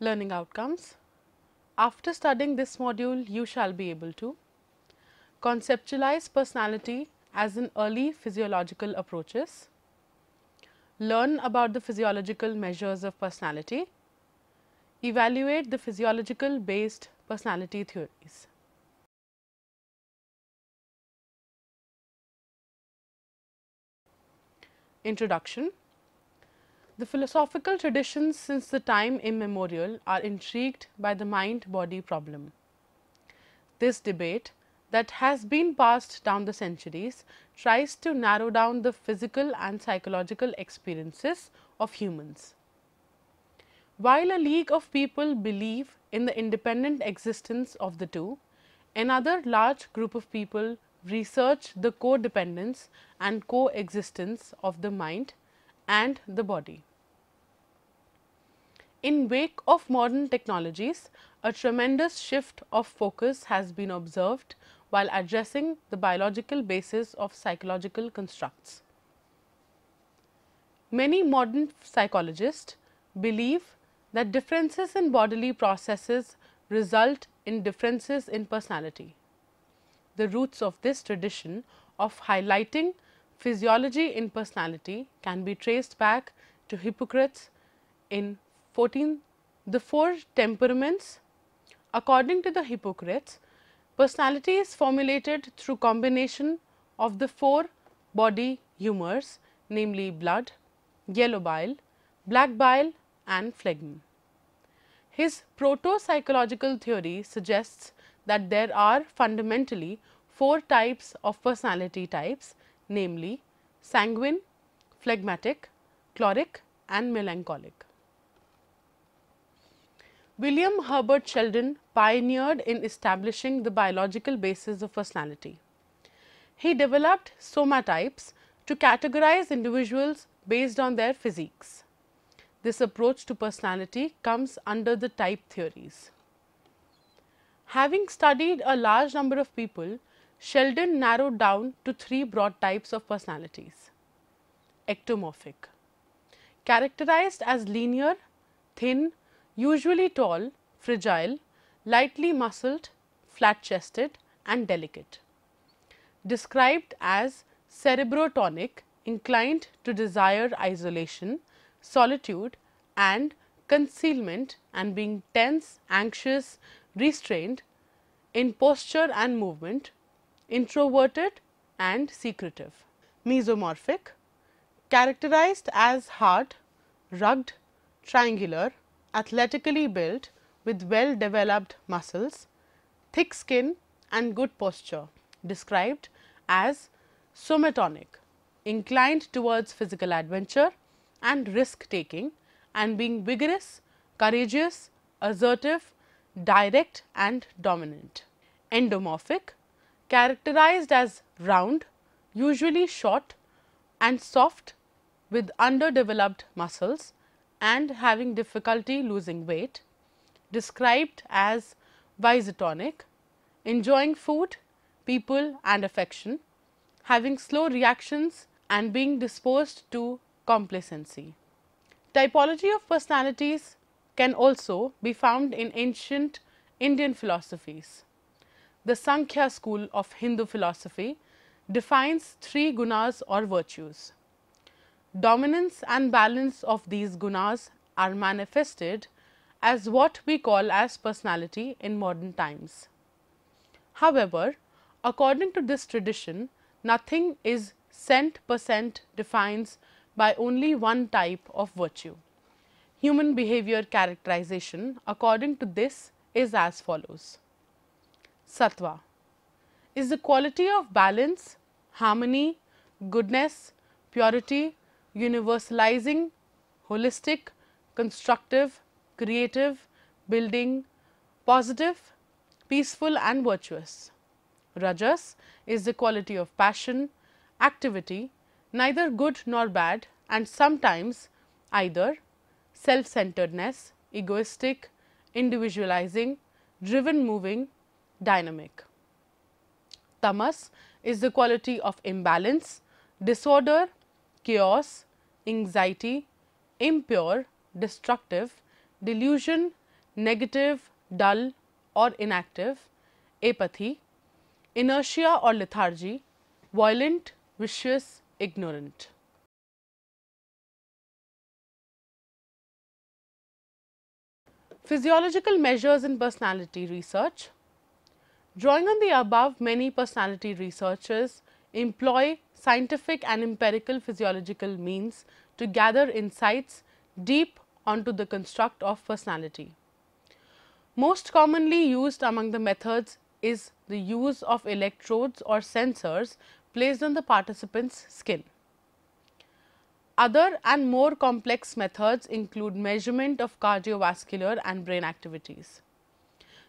learning outcomes. After studying this module, you shall be able to conceptualize personality as in early physiological approaches, learn about the physiological measures of personality, evaluate the physiological based personality theories. Introduction the philosophical traditions since the time immemorial are intrigued by the mind-body problem. This debate that has been passed down the centuries tries to narrow down the physical and psychological experiences of humans. While a league of people believe in the independent existence of the two, another large group of people research the codependence and coexistence of the mind and the body. In wake of modern technologies, a tremendous shift of focus has been observed while addressing the biological basis of psychological constructs. Many modern psychologists believe that differences in bodily processes result in differences in personality. The roots of this tradition of highlighting physiology in personality can be traced back to Hippocrates in 14. The four temperaments. According to the Hippocrates, personality is formulated through combination of the four body humors namely blood, yellow bile, black bile and phlegm. His proto-psychological theory suggests that there are fundamentally four types of personality types namely sanguine, phlegmatic, chloric and melancholic. William Herbert Sheldon pioneered in establishing the biological basis of personality. He developed somatypes to categorize individuals based on their physiques. This approach to personality comes under the type theories. Having studied a large number of people, Sheldon narrowed down to three broad types of personalities. Ectomorphic, characterized as linear, thin usually tall, fragile, lightly muscled, flat chested and delicate. Described as cerebrotonic, inclined to desire isolation, solitude and concealment and being tense, anxious, restrained in posture and movement, introverted and secretive. Mesomorphic characterized as hard, rugged, triangular, athletically built with well developed muscles, thick skin and good posture described as somatonic, inclined towards physical adventure and risk taking and being vigorous, courageous, assertive, direct and dominant. Endomorphic, characterized as round, usually short and soft with underdeveloped muscles and having difficulty losing weight, described as visitonic, enjoying food, people and affection, having slow reactions and being disposed to complacency. Typology of personalities can also be found in ancient Indian philosophies. The Sankhya school of Hindu philosophy defines three gunas or virtues. Dominance and balance of these gunas are manifested as what we call as personality in modern times. However, according to this tradition, nothing is cent percent defined by only one type of virtue. Human behavior characterization according to this is as follows. Sattva is the quality of balance, harmony, goodness, purity, universalizing, holistic, constructive, creative, building, positive, peaceful and virtuous. Rajas is the quality of passion, activity, neither good nor bad and sometimes either self-centeredness, egoistic, individualizing, driven moving, dynamic. Tamas is the quality of imbalance, disorder, chaos, anxiety, impure, destructive, delusion, negative, dull or inactive, apathy, inertia or lethargy, violent, vicious, ignorant. Physiological measures in personality research. Drawing on the above, many personality researchers employ scientific and empirical physiological means to gather insights deep onto the construct of personality. Most commonly used among the methods is the use of electrodes or sensors placed on the participant's skin. Other and more complex methods include measurement of cardiovascular and brain activities.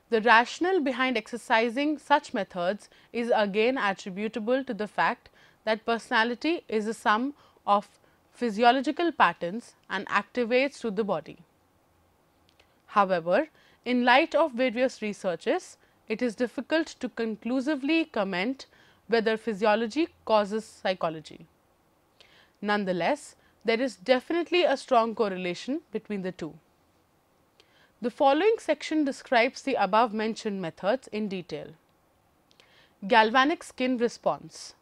The rationale behind exercising such methods is again attributable to the fact that personality is a sum of physiological patterns and activates through the body. However, in light of various researches, it is difficult to conclusively comment whether physiology causes psychology. Nonetheless, there is definitely a strong correlation between the two. The following section describes the above mentioned methods in detail. Galvanic skin response,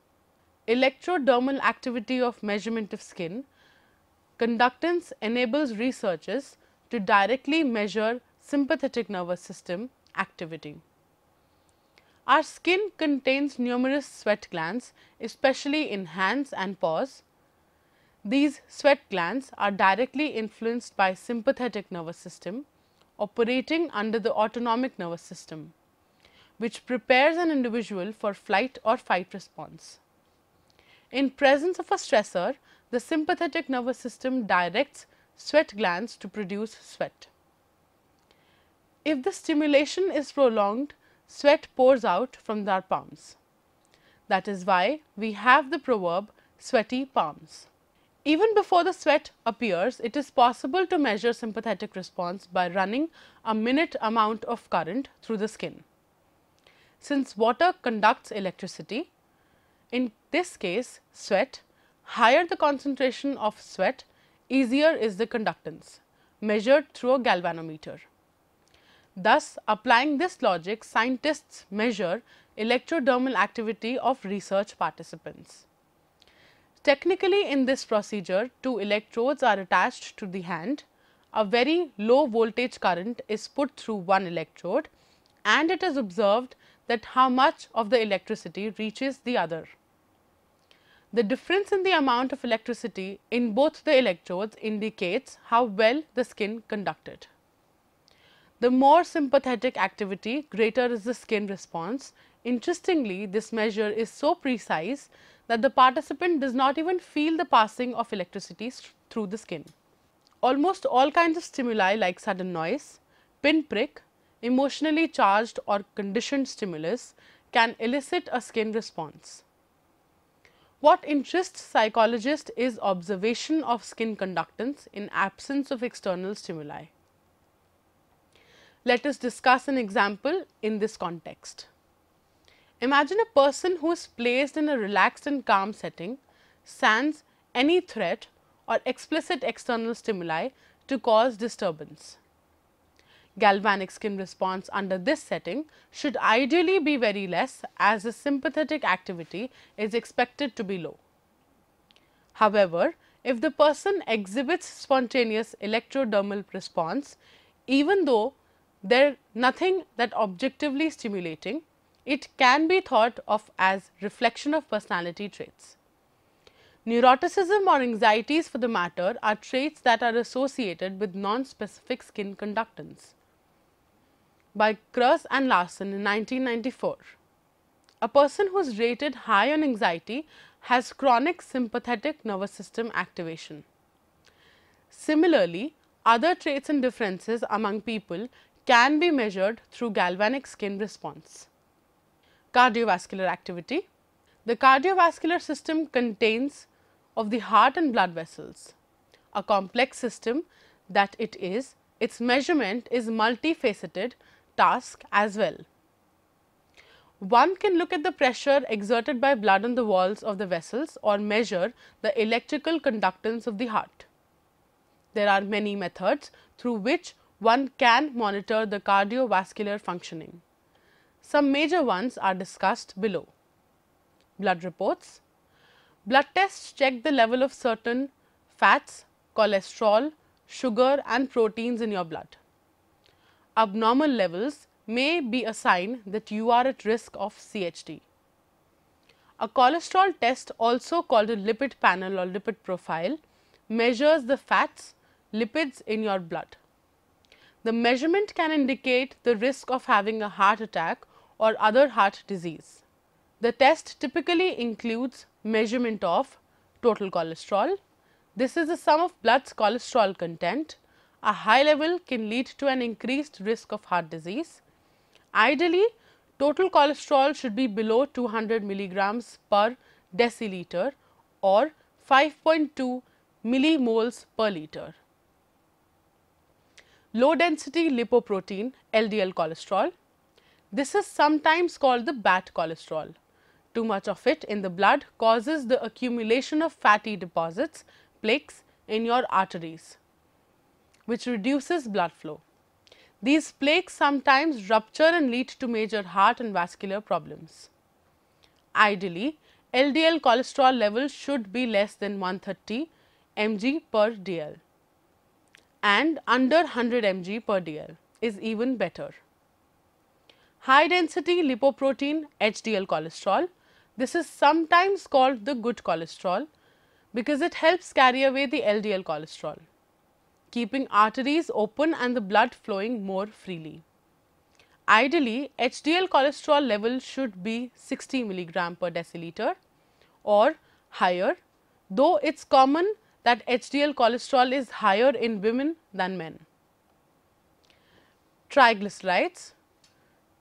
electrodermal activity of measurement of skin, conductance enables researchers to directly measure sympathetic nervous system activity. Our skin contains numerous sweat glands, especially in hands and paws. These sweat glands are directly influenced by sympathetic nervous system operating under the autonomic nervous system, which prepares an individual for flight or fight response. In presence of a stressor, the sympathetic nervous system directs sweat glands to produce sweat. If the stimulation is prolonged, sweat pours out from our palms. That is why we have the proverb sweaty palms. Even before the sweat appears, it is possible to measure sympathetic response by running a minute amount of current through the skin. Since water conducts electricity, in this case sweat, higher the concentration of sweat, easier is the conductance measured through a galvanometer. Thus, applying this logic, scientists measure electrodermal activity of research participants. Technically in this procedure, two electrodes are attached to the hand. A very low voltage current is put through one electrode and it is observed that how much of the electricity reaches the other. The difference in the amount of electricity in both the electrodes indicates how well the skin conducted. The more sympathetic activity, greater is the skin response. Interestingly, this measure is so precise that the participant does not even feel the passing of electricity through the skin. Almost all kinds of stimuli like sudden noise, pinprick, emotionally charged or conditioned stimulus can elicit a skin response. What interests psychologists is observation of skin conductance in absence of external stimuli. Let us discuss an example in this context. Imagine a person who is placed in a relaxed and calm setting, sans any threat or explicit external stimuli to cause disturbance. Galvanic skin response under this setting should ideally be very less as the sympathetic activity is expected to be low. However, if the person exhibits spontaneous electrodermal response, even though there nothing that objectively stimulating, it can be thought of as reflection of personality traits. Neuroticism or anxieties for the matter are traits that are associated with non-specific skin conductance by Kruse and Larson in 1994. A person who is rated high on anxiety has chronic sympathetic nervous system activation. Similarly, other traits and differences among people can be measured through galvanic skin response cardiovascular activity. The cardiovascular system contains of the heart and blood vessels, a complex system that it is, its measurement is multifaceted task as well. One can look at the pressure exerted by blood on the walls of the vessels or measure the electrical conductance of the heart. There are many methods through which one can monitor the cardiovascular functioning. Some major ones are discussed below. Blood reports. Blood tests check the level of certain fats, cholesterol, sugar and proteins in your blood. Abnormal levels may be a sign that you are at risk of CHD. A cholesterol test also called a lipid panel or lipid profile measures the fats, lipids in your blood. The measurement can indicate the risk of having a heart attack or other heart disease. The test typically includes measurement of total cholesterol. This is the sum of blood's cholesterol content. A high level can lead to an increased risk of heart disease. Ideally, total cholesterol should be below 200 milligrams per deciliter or 5.2 millimoles per liter. Low density lipoprotein LDL cholesterol this is sometimes called the bad cholesterol. Too much of it in the blood causes the accumulation of fatty deposits, plaques in your arteries, which reduces blood flow. These plaques sometimes rupture and lead to major heart and vascular problems. Ideally, LDL cholesterol level should be less than 130 mg per dl and under 100 mg per dl is even better high density lipoprotein HDL cholesterol. This is sometimes called the good cholesterol because it helps carry away the LDL cholesterol, keeping arteries open and the blood flowing more freely. Ideally, HDL cholesterol level should be 60 milligram per deciliter or higher, though it is common that HDL cholesterol is higher in women than men. Triglycerides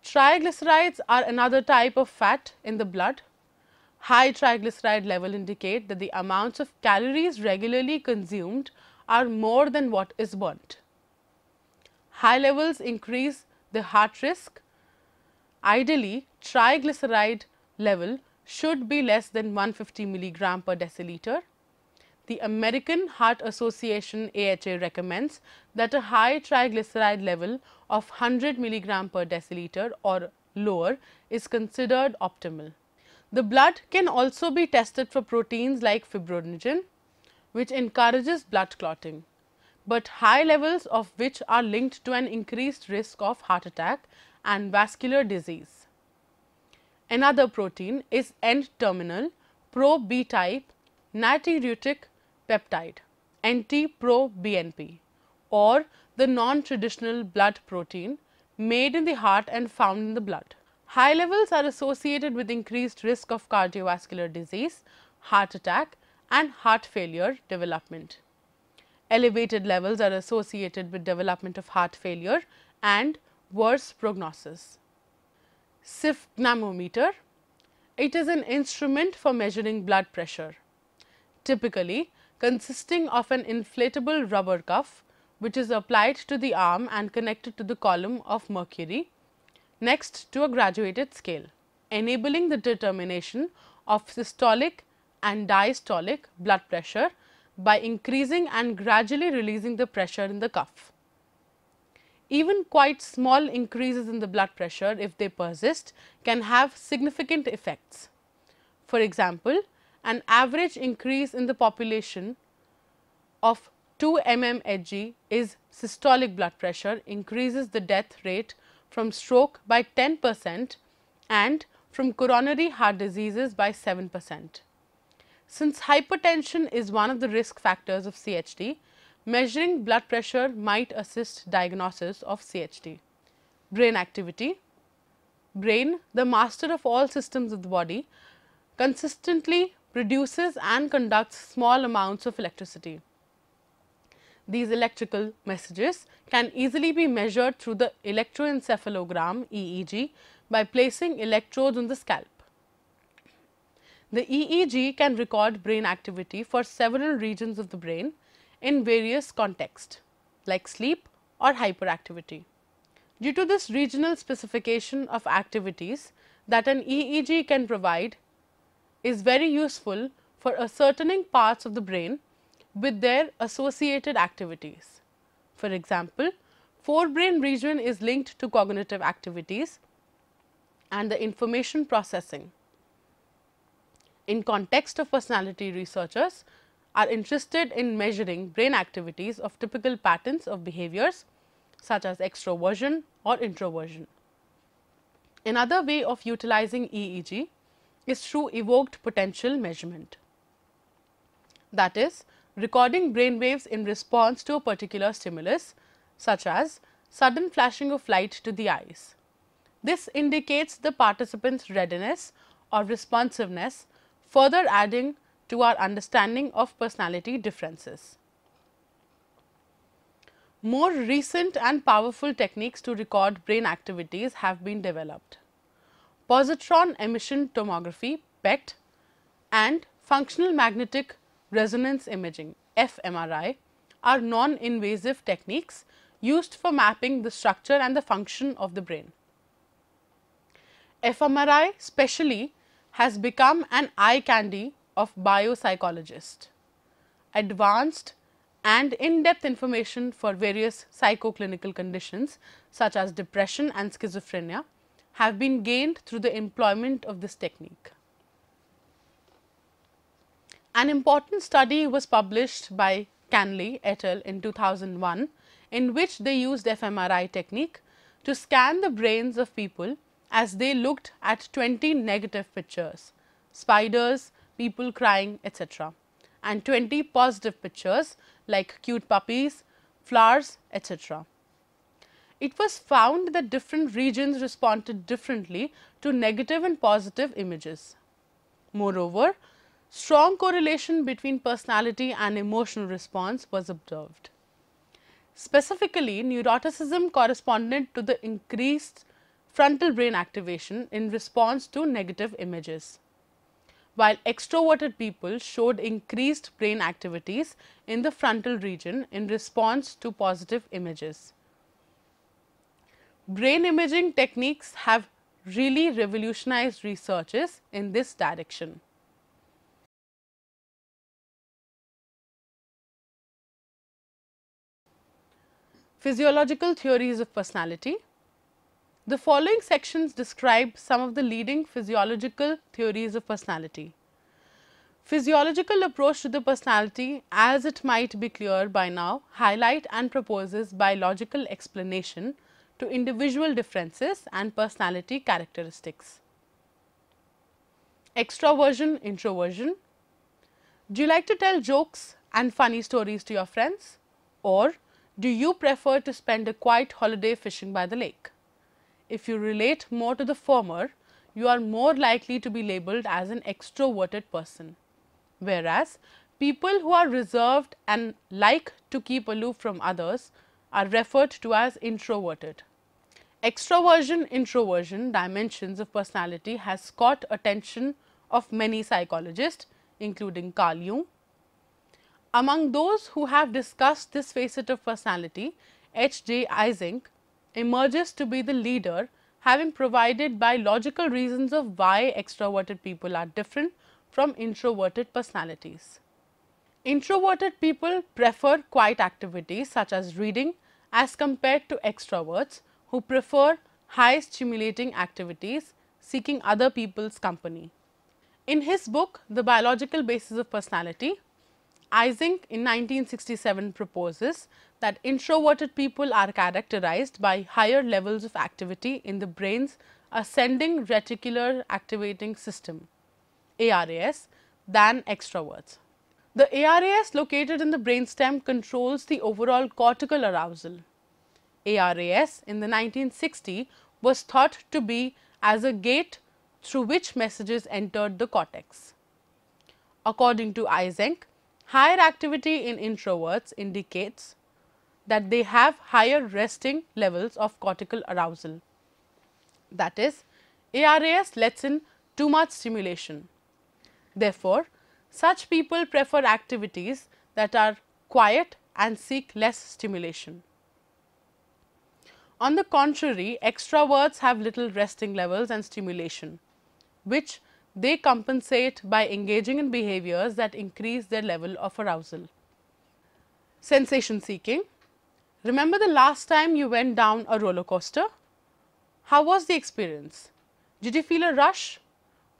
Triglycerides are another type of fat in the blood. High triglyceride level indicate that the amounts of calories regularly consumed are more than what is burnt. High levels increase the heart risk. Ideally, triglyceride level should be less than 150 milligram per deciliter the American Heart Association AHA recommends that a high triglyceride level of 100 milligram per deciliter or lower is considered optimal. The blood can also be tested for proteins like fibrinogen, which encourages blood clotting, but high levels of which are linked to an increased risk of heart attack and vascular disease. Another protein is N-terminal pro-B type natriuretic peptide anti-pro-BNP or the non-traditional blood protein made in the heart and found in the blood. High levels are associated with increased risk of cardiovascular disease, heart attack and heart failure development. Elevated levels are associated with development of heart failure and worse prognosis. SIF It is an instrument for measuring blood pressure. Typically, consisting of an inflatable rubber cuff which is applied to the arm and connected to the column of mercury, next to a graduated scale, enabling the determination of systolic and diastolic blood pressure by increasing and gradually releasing the pressure in the cuff. Even quite small increases in the blood pressure, if they persist, can have significant effects. For example, an average increase in the population of 2 mmHg is systolic blood pressure increases the death rate from stroke by 10 percent and from coronary heart diseases by 7 percent. Since hypertension is one of the risk factors of CHD, measuring blood pressure might assist diagnosis of CHD. Brain activity Brain, the master of all systems of the body, consistently produces and conducts small amounts of electricity. These electrical messages can easily be measured through the electroencephalogram EEG by placing electrodes on the scalp. The EEG can record brain activity for several regions of the brain in various contexts like sleep or hyperactivity. Due to this regional specification of activities that an EEG can provide, is very useful for ascertaining parts of the brain with their associated activities. For example, forebrain region is linked to cognitive activities and the information processing. In context of personality researchers are interested in measuring brain activities of typical patterns of behaviors such as extroversion or introversion. Another way of utilizing EEG is through evoked potential measurement. That is, recording brain waves in response to a particular stimulus such as sudden flashing of light to the eyes. This indicates the participant's readiness or responsiveness further adding to our understanding of personality differences. More recent and powerful techniques to record brain activities have been developed positron emission tomography PET and functional magnetic resonance imaging fMRI are non-invasive techniques used for mapping the structure and the function of the brain. fMRI specially has become an eye candy of biopsychologists. Advanced and in-depth information for various psychoclinical conditions such as depression and schizophrenia have been gained through the employment of this technique. An important study was published by Canley et al. in 2001, in which they used fMRI technique to scan the brains of people as they looked at 20 negative pictures, spiders, people crying, etc. and 20 positive pictures like cute puppies, flowers, etc it was found that different regions responded differently to negative and positive images. Moreover, strong correlation between personality and emotional response was observed. Specifically, neuroticism corresponded to the increased frontal brain activation in response to negative images, while extroverted people showed increased brain activities in the frontal region in response to positive images brain imaging techniques have really revolutionized researches in this direction. Physiological theories of personality. The following sections describe some of the leading physiological theories of personality. Physiological approach to the personality as it might be clear by now highlight and proposes biological explanation to individual differences and personality characteristics. Extroversion, introversion. Do you like to tell jokes and funny stories to your friends or do you prefer to spend a quiet holiday fishing by the lake? If you relate more to the former, you are more likely to be labeled as an extroverted person. Whereas, people who are reserved and like to keep aloof from others are referred to as introverted. Extroversion introversion dimensions of personality has caught attention of many psychologists including Carl Jung. Among those who have discussed this facet of personality, H. J. Ising emerges to be the leader having provided biological reasons of why extroverted people are different from introverted personalities. Introverted people prefer quiet activities such as reading as compared to extroverts who prefer high stimulating activities seeking other people's company. In his book, The Biological Basis of Personality, Ising in 1967 proposes that introverted people are characterized by higher levels of activity in the brain's ascending reticular activating system ARAS than extroverts. The ARAS located in the brainstem controls the overall cortical arousal ARAS in the 1960 was thought to be as a gate through which messages entered the cortex. According to Eysenck, higher activity in introverts indicates that they have higher resting levels of cortical arousal. That is, ARAS lets in too much stimulation. Therefore, such people prefer activities that are quiet and seek less stimulation. On the contrary, extroverts have little resting levels and stimulation, which they compensate by engaging in behaviors that increase their level of arousal. Sensation seeking. Remember the last time you went down a roller coaster? How was the experience? Did you feel a rush?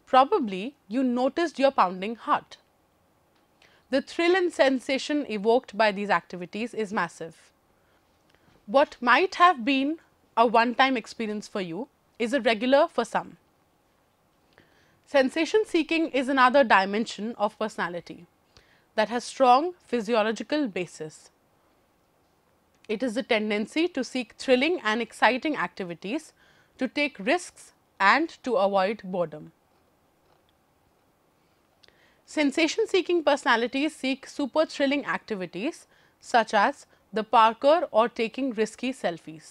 Probably you noticed your pounding heart. The thrill and sensation evoked by these activities is massive. What might have been a one time experience for you is a regular for some. Sensation seeking is another dimension of personality that has strong physiological basis. It is the tendency to seek thrilling and exciting activities, to take risks and to avoid boredom. Sensation seeking personalities seek super thrilling activities such as the Parker or taking risky selfies.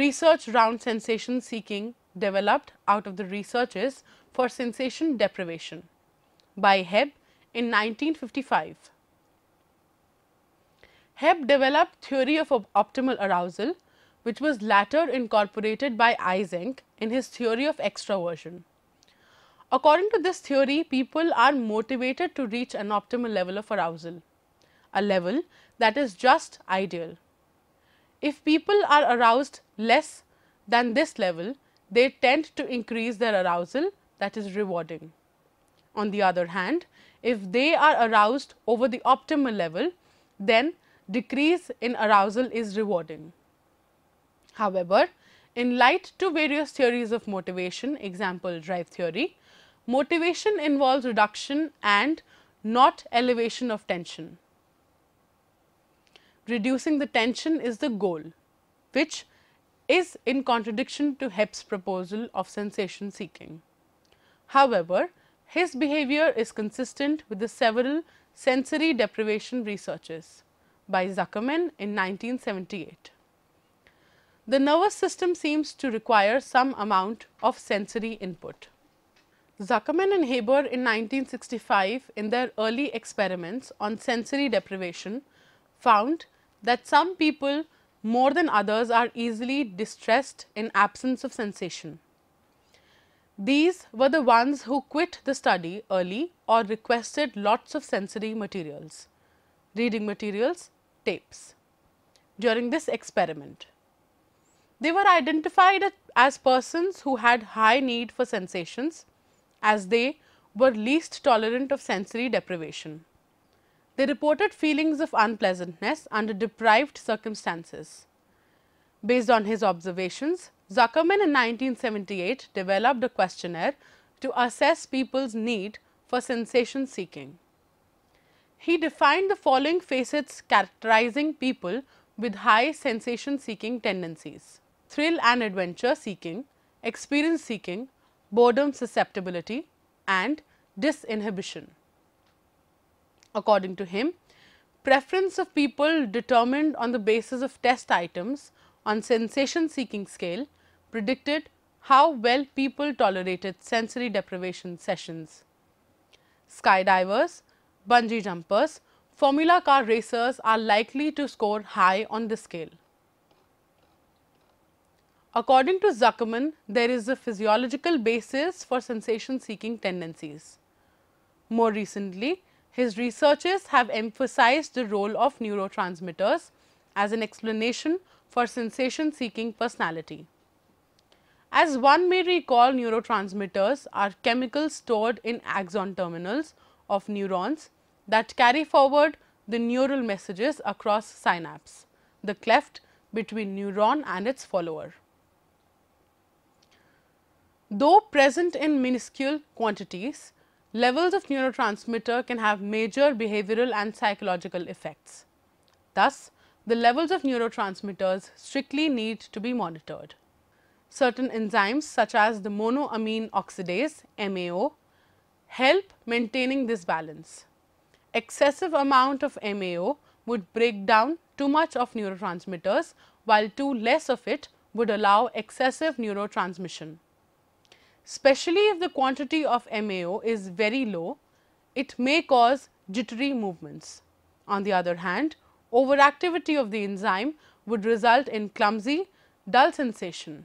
Research round sensation seeking developed out of the researches for sensation deprivation by Hebb in 1955. Hebb developed theory of optimal arousal which was later incorporated by Eysenck in his theory of extraversion. According to this theory, people are motivated to reach an optimal level of arousal a level that is just ideal. If people are aroused less than this level, they tend to increase their arousal that is rewarding. On the other hand, if they are aroused over the optimal level, then decrease in arousal is rewarding. However, in light to various theories of motivation, example drive theory, motivation involves reduction and not elevation of tension reducing the tension is the goal, which is in contradiction to Hepp's proposal of sensation seeking. However, his behavior is consistent with the several sensory deprivation researches by Zuckerman in 1978. The nervous system seems to require some amount of sensory input. Zuckerman and Haber in 1965 in their early experiments on sensory deprivation found that some people more than others are easily distressed in absence of sensation. These were the ones who quit the study early or requested lots of sensory materials, reading materials, tapes during this experiment. They were identified as persons who had high need for sensations as they were least tolerant of sensory deprivation. They reported feelings of unpleasantness under deprived circumstances. Based on his observations, Zuckerman in 1978 developed a questionnaire to assess people's need for sensation seeking. He defined the following facets characterizing people with high sensation seeking tendencies thrill and adventure seeking, experience seeking, boredom susceptibility, and disinhibition. According to him, preference of people determined on the basis of test items on sensation seeking scale predicted how well people tolerated sensory deprivation sessions. Skydivers, bungee jumpers, formula car racers are likely to score high on this scale. According to Zuckerman, there is a physiological basis for sensation seeking tendencies. More recently, his researches have emphasized the role of neurotransmitters as an explanation for sensation seeking personality. As one may recall, neurotransmitters are chemicals stored in axon terminals of neurons that carry forward the neural messages across synapse, the cleft between neuron and its follower. Though present in minuscule quantities, levels of neurotransmitter can have major behavioral and psychological effects. Thus, the levels of neurotransmitters strictly need to be monitored. Certain enzymes such as the monoamine oxidase MAO help maintaining this balance. Excessive amount of MAO would break down too much of neurotransmitters while too less of it would allow excessive neurotransmission. Especially if the quantity of MAO is very low, it may cause jittery movements. On the other hand, overactivity of the enzyme would result in clumsy, dull sensation.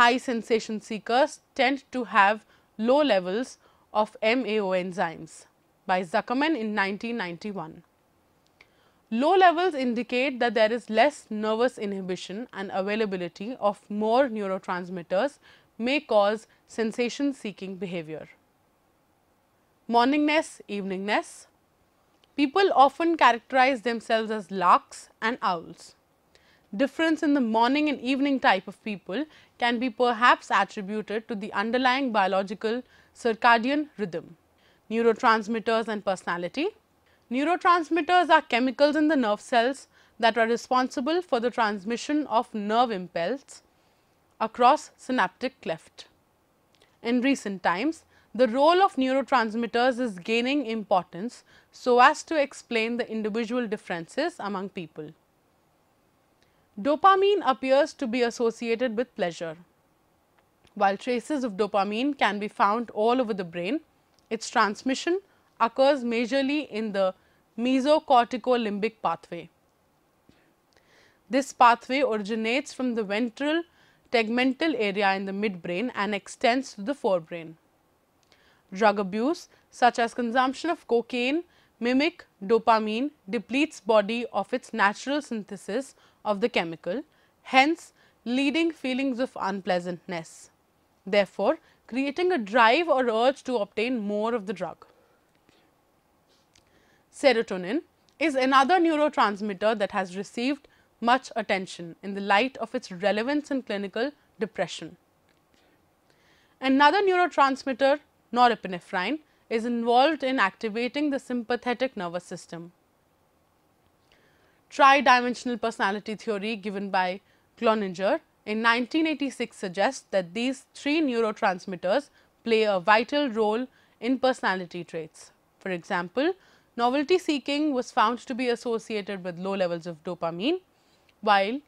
High sensation seekers tend to have low levels of MAO enzymes by Zuckerman in 1991. Low levels indicate that there is less nervous inhibition and availability of more neurotransmitters may cause sensation seeking behavior. Morningness, eveningness. People often characterize themselves as larks and owls. Difference in the morning and evening type of people can be perhaps attributed to the underlying biological circadian rhythm, neurotransmitters and personality. Neurotransmitters are chemicals in the nerve cells that are responsible for the transmission of nerve impulses across synaptic cleft. In recent times, the role of neurotransmitters is gaining importance so as to explain the individual differences among people. Dopamine appears to be associated with pleasure. While traces of dopamine can be found all over the brain, its transmission occurs majorly in the mesocortico-limbic pathway. This pathway originates from the ventral tegmental area in the midbrain and extends to the forebrain. Drug abuse such as consumption of cocaine, mimic dopamine depletes body of its natural synthesis of the chemical, hence leading feelings of unpleasantness. Therefore, creating a drive or urge to obtain more of the drug. Serotonin is another neurotransmitter that has received much attention in the light of its relevance in clinical depression. Another neurotransmitter norepinephrine is involved in activating the sympathetic nervous system. Tri-dimensional personality theory given by Cloninger in 1986 suggests that these three neurotransmitters play a vital role in personality traits. For example, novelty seeking was found to be associated with low levels of dopamine, while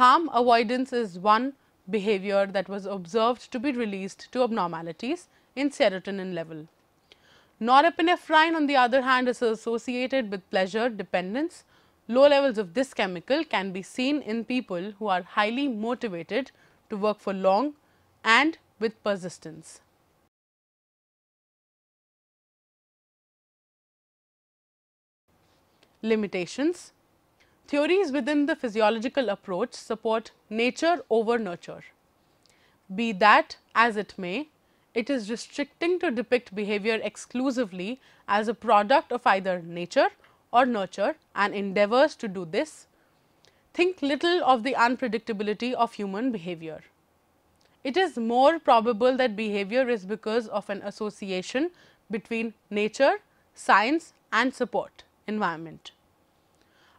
harm avoidance is one behavior that was observed to be released to abnormalities in serotonin level. Norepinephrine on the other hand is associated with pleasure dependence. Low levels of this chemical can be seen in people who are highly motivated to work for long and with persistence. Limitations Theories within the physiological approach support nature over nurture. Be that as it may, it is restricting to depict behavior exclusively as a product of either nature or nurture and endeavors to do this, think little of the unpredictability of human behavior. It is more probable that behavior is because of an association between nature, science and support environment.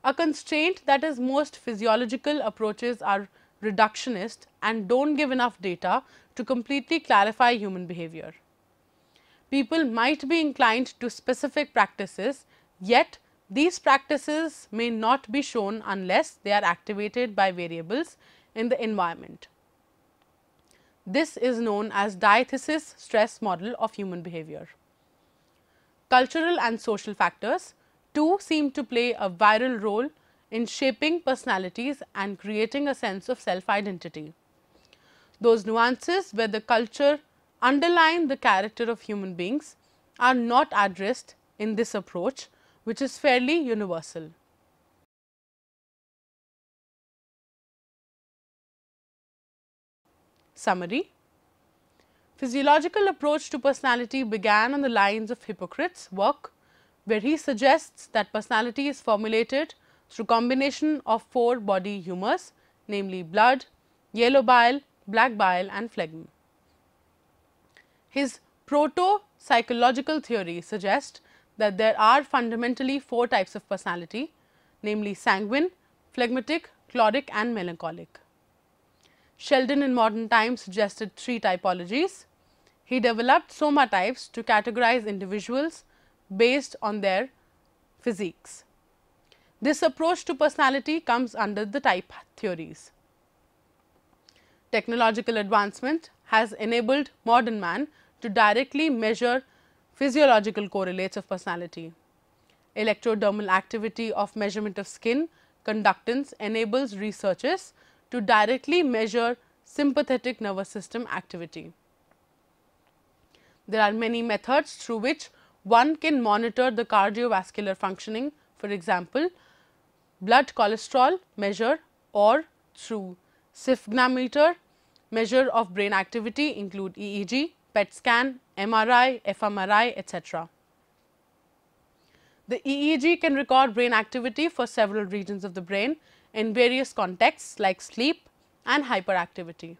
A constraint that is most physiological approaches are reductionist and do not give enough data to completely clarify human behavior. People might be inclined to specific practices, yet these practices may not be shown unless they are activated by variables in the environment. This is known as diathesis stress model of human behavior. Cultural and social factors too seem to play a viral role in shaping personalities and creating a sense of self identity. Those nuances where the culture underlying the character of human beings are not addressed in this approach, which is fairly universal. Summary Physiological approach to personality began on the lines of Hippocrates' work where he suggests that personality is formulated through combination of four body humors namely blood, yellow bile, black bile and phlegm. His proto-psychological theory suggests that there are fundamentally four types of personality namely sanguine, phlegmatic, chloric and melancholic. Sheldon in modern times suggested three typologies. He developed soma types to categorize individuals based on their physiques. This approach to personality comes under the type theories. Technological advancement has enabled modern man to directly measure physiological correlates of personality. Electrodermal activity of measurement of skin conductance enables researchers to directly measure sympathetic nervous system activity. There are many methods through which one can monitor the cardiovascular functioning for example, blood cholesterol measure or through sphygmometer measure of brain activity include EEG, PET scan, MRI, fMRI etc. The EEG can record brain activity for several regions of the brain in various contexts like sleep and hyperactivity.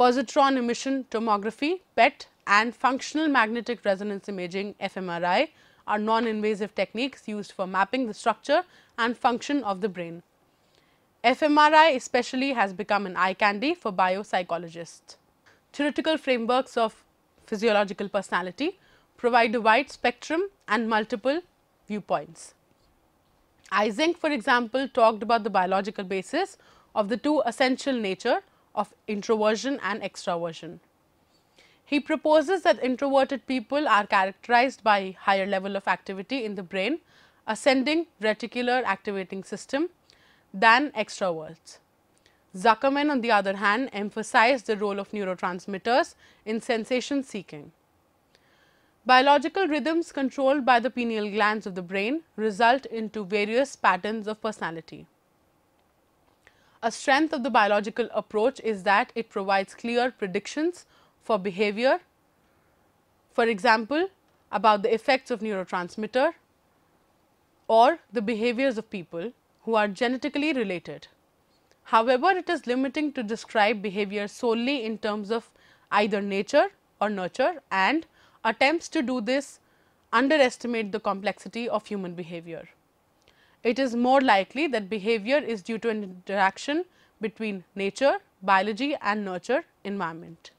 Positron emission tomography PET and functional magnetic resonance imaging fMRI are non-invasive techniques used for mapping the structure and function of the brain. fMRI especially has become an eye candy for biopsychologists. Theoretical frameworks of physiological personality provide a wide spectrum and multiple viewpoints. Isaac, for example, talked about the biological basis of the two essential nature of introversion and extraversion. He proposes that introverted people are characterized by higher level of activity in the brain, ascending reticular activating system than extroverts. Zuckerman on the other hand emphasized the role of neurotransmitters in sensation seeking. Biological rhythms controlled by the pineal glands of the brain result into various patterns of personality. A strength of the biological approach is that it provides clear predictions for behavior, for example, about the effects of neurotransmitter or the behaviors of people who are genetically related. However, it is limiting to describe behavior solely in terms of either nature or nurture and attempts to do this underestimate the complexity of human behavior. It is more likely that behavior is due to an interaction between nature, biology and nurture environment.